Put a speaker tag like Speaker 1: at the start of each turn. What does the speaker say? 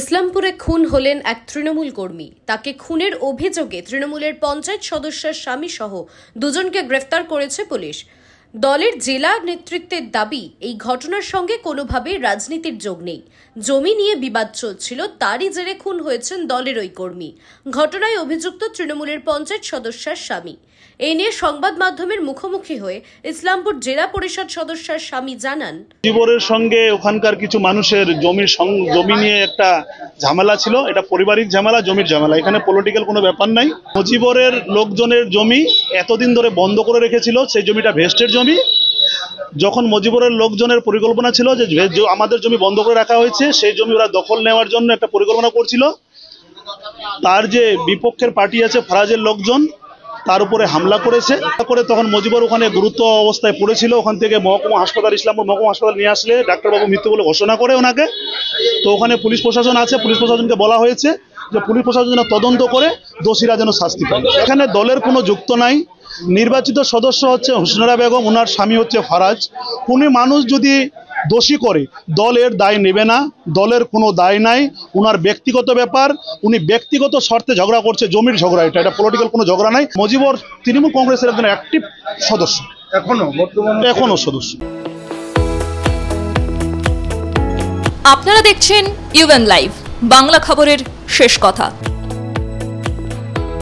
Speaker 1: ইসলামপুরে খুন হলেন এক তৃণমূল কর্মী তাকে খুনের অভিযোগে তৃণমূলের পঞ্চায়েত সদস্যের স্বামী সহ দুজনকে গ্রেফতার করেছে পুলিশ দলের জেলা নেতৃত্বের দাবি এই ঘটনার সঙ্গে কোনোভাবে রাজনীতির যোগ নেই জমি নিয়ে বিবাদ চলছিল তারই জেরে খুন হয়েছেন দলের ওই কর্মী ঘটনায় অভিযুক্ত তৃণমূলের পঞ্চায়েত সদস্যার স্বামী এই নিয়ে সংবাদ মাধ্যমের মুখোমুখি হয়ে ইসলামপুর জেলা পরিষদ সদস্যার স্বামী জানান
Speaker 2: জীবরের সঙ্গে ওখানকার কিছু মানুষের জমির জমি নিয়ে একটা ঝামেলা ছিল এটা পরিবারিক ঝামেলা জমির ঝামেলা এখানে পলিটিক্যাল কোনো ব্যাপার নাই মুজিবরের লোকজনের জমি এতদিন ধরে বন্ধ করে রেখেছিল সেই জমিটা ভেস্টের জমি যখন মজিবরের লোকজনের পরিকল্পনা ছিল যে আমাদের জমি বন্ধ করে রাখা হয়েছে সেই জমি ওরা দখল নেওয়ার জন্য একটা পরিকল্পনা করছিল তার যে বিপক্ষের পার্টি আছে ফরাজের লোকজন তার উপরে হামলা করেছে করে তখন মজিবর ওখানে গুরুত্ব অবস্থায় পড়েছিল ওখান থেকে মহকুমা হাসপাতাল ইসলামপুর মহকুমা হাসপাতাল নিয়ে আসলে ডাক্তারবাবু মৃত্যু বলে ঘোষণা করে ওনাকে তো ওখানে পুলিশ প্রশাসন আছে পুলিশ প্রশাসনকে বলা হয়েছে যে পুলিশ প্রশাসন তদন্ত করে দোষীরা যেন শাস্তি পায় এখানে দলের কোনো যুক্ত নাই নির্বাচিত সদস্য হচ্ছে হুসনারা বেগম ওনার স্বামী হচ্ছে ফরাজ উনি মানুষ যদি দোষী করে দলের দায় নেবে না দলের কোনো দায় নাই উনার ব্যক্তিগত ব্যাপার উনি ব্যক্তিগত শর্তে ঝগড়া করছে জমির ঝগড়া এটা এটা পলিটিক্যাল কোনো ঝগড়া নাই মজিবর তৃণমূল কংগ্রেসের একজন অ্যাক্টিভ সদস্য এখনো এখনো সদস্য
Speaker 1: আপনারা দেখছেন ইউএন লাইভ বাংলা খবরের শেষ কথা